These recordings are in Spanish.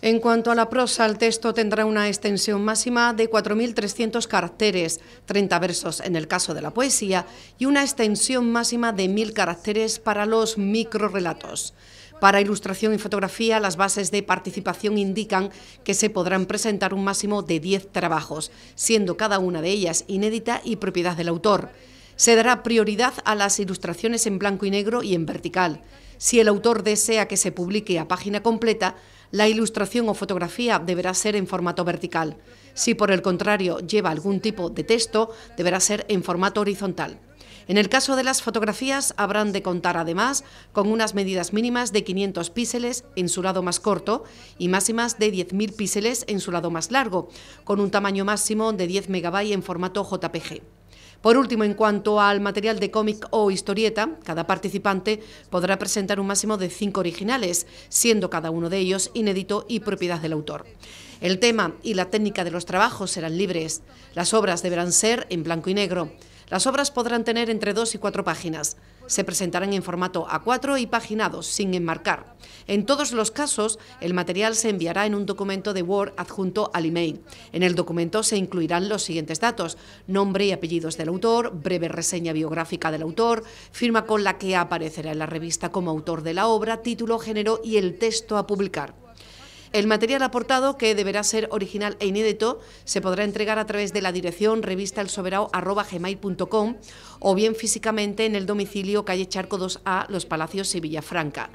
En cuanto a la prosa, el texto tendrá una extensión máxima de 4.300 caracteres, 30 versos en el caso de la poesía, y una extensión máxima de 1.000 caracteres para los microrelatos. Para ilustración y fotografía, las bases de participación indican que se podrán presentar un máximo de 10 trabajos, siendo cada una de ellas inédita y propiedad del autor. Se dará prioridad a las ilustraciones en blanco y negro y en vertical. Si el autor desea que se publique a página completa, la ilustración o fotografía deberá ser en formato vertical. Si por el contrario lleva algún tipo de texto, deberá ser en formato horizontal. En el caso de las fotografías habrán de contar además con unas medidas mínimas de 500 píxeles en su lado más corto y máximas de 10.000 píxeles en su lado más largo, con un tamaño máximo de 10 MB en formato JPG. Por último, en cuanto al material de cómic o historieta, cada participante podrá presentar un máximo de cinco originales, siendo cada uno de ellos inédito y propiedad del autor. El tema y la técnica de los trabajos serán libres. Las obras deberán ser en blanco y negro. Las obras podrán tener entre dos y cuatro páginas. Se presentarán en formato A4 y paginados, sin enmarcar. En todos los casos, el material se enviará en un documento de Word adjunto al email. En el documento se incluirán los siguientes datos, nombre y apellidos del autor, breve reseña biográfica del autor, firma con la que aparecerá en la revista como autor de la obra, título, género y el texto a publicar. El material aportado, que deberá ser original e inédito, se podrá entregar a través de la dirección revistaelsoberao.gmail.com o bien físicamente en el domicilio calle Charco 2A, Los Palacios y Villafranca.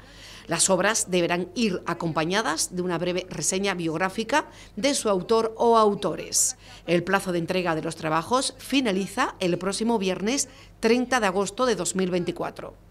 Las obras deberán ir acompañadas de una breve reseña biográfica de su autor o autores. El plazo de entrega de los trabajos finaliza el próximo viernes 30 de agosto de 2024.